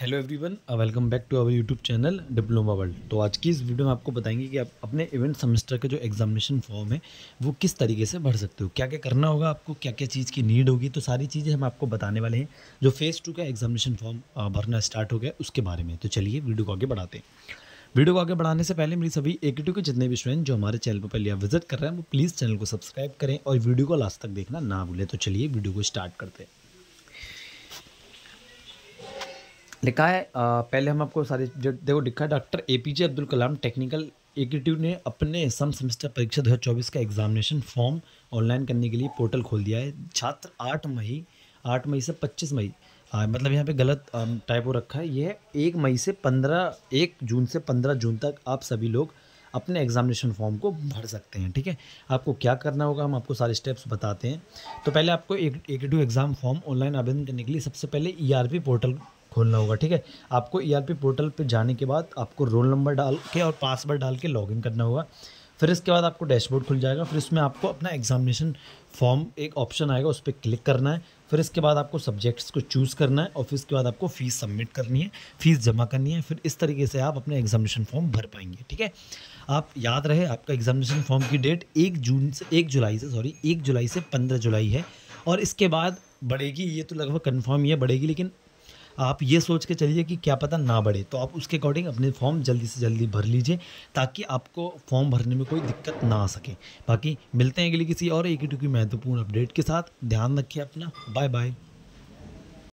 hello everyone welcome back to our YouTube channel diploma world तो आज की इस वीडियो में आपको बताएंगे कि आप अपने इवेंट सेमेस्टर का जो एग्जामिनेशन फॉर्म है वो किस तरीके से भर सकते हो क्या क्या करना होगा आपको क्या क्या चीज़ की नीड होगी तो सारी चीज़ें हम आपको बताने वाले हैं जो फेज़ टू का एग्जामिनेशन फॉर्म uh, भरना स्टार्ट हो गया उसके बारे में तो चलिए वीडियो को आगे बढ़ाते हैं वीडियो को आगे बढ़ाने से पहले मेरी सभी एक के जितने भी स्टूडेंट जो हमारे चैनल पर पहले विजिट कर रहे हैं वो प्लीज़ चैनल को सब्सक्राइब करें और वीडियो को लास्ट तक देखना ना भूलें तो चलिए वीडियो को स्टार्ट करते हैं लिखा है आ, पहले हम आपको सारे देखो लिखा है doctor A P J Abdul Kalam technical executive ने अपने सम सेमेस्टर परीक्षा दो का एग्जामिनेशन फॉर्म ऑनलाइन करने के लिए पोर्टल खोल दिया है छात्र आठ मई आठ मई से पच्चीस मई आ, मतलब यहाँ पे गलत टाइप हो रखा है यह एक मई से पंद्रह एक जून से पंद्रह जून तक आप सभी लोग अपने एग्जामिनेशन फॉर्म को भर सकते हैं ठीक है आपको क्या करना होगा हम आपको सारे स्टेप्स बताते हैं तो पहले आपको एक एग्जीक्यूटिव एग्ज़ाम फॉर्म ऑनलाइन आवेदन करने के लिए सबसे पहले ई e पोर्टल खोलना होगा ठीक है आपको ई पोर्टल पर जाने के बाद आपको रोल नंबर डाल के और पासवर्ड डाल के लॉगिन करना होगा फिर इसके बाद आपको डैशबोर्ड खुल जाएगा फिर इसमें आपको अपना एग्जामिनेशन फॉर्म एक ऑप्शन आएगा उस पर क्लिक करना है फिर इसके बाद आपको सब्जेक्ट्स को चूज़ करना है और फिर इसके बाद आपको फ़ीस सबमिट करनी है फ़ीस जमा करनी है फिर इस तरीके से आप अपने एग्जामिनेशन फॉर्म भर पाएंगे ठीक है आप याद रहे आपका एग्जामिनेशन फॉर्म की डेट एक जून से एक जुलाई से सॉरी एक जुलाई से पंद्रह जुलाई है और इसके बाद बढ़ेगी ये तो लगभग कन्फर्म ही है बढ़ेगी लेकिन आप ये सोच के चलिए कि क्या पता ना बढ़े तो आप उसके अकॉर्डिंग अपने फॉर्म जल्दी से जल्दी भर लीजिए ताकि आपको फॉर्म भरने में कोई दिक्कत ना आ सके बाकी मिलते हैं अगले किसी और एक ही टू की महत्वपूर्ण अपडेट के साथ ध्यान रखिए अपना बाय बाय